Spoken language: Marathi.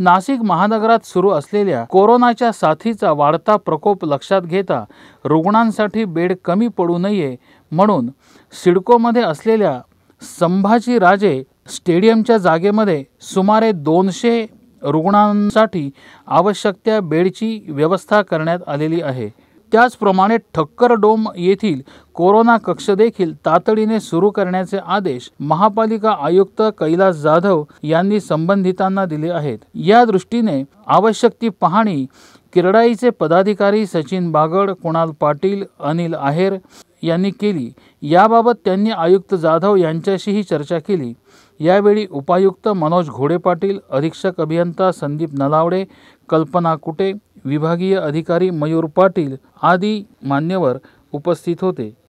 नाशिक महानगरात सुरू असलेल्या कोरोनाच्या साथीचा वाढता प्रकोप लक्षात घेता रुग्णांसाठी बेड कमी पडू नये म्हणून सिडकोमध्ये असलेल्या संभाजी राजे स्टेडियमच्या जागेमध्ये सुमारे दोनशे रुग्णांसाठी आवश्यक त्या बेडची व्यवस्था करण्यात आलेली आहे त्याचप्रमाणे ठक्कर डोम येथील कोरोना कक्ष देखील तातडीने सुरू करण्याचे आदेश महापालिका आयुक्त कैलास जाधव यांनी संबंधितांना दिले आहेत या दृष्टीने आवश्यक ती पाहणी किरडाईचे पदाधिकारी सचिन बागड कुणाल पाटील अनिल आहेर यांनी केली याबाबत त्यांनी आयुक्त जाधव यांच्याशीही चर्चा केली यावेळी उपायुक्त मनोज घोडे पाटील अधीक्षक अभियंता संदीप नलावडे कल्पना कुटे विभागीय अधिकारी मयूर पाटील आदी मान्यवर उपस्थित होते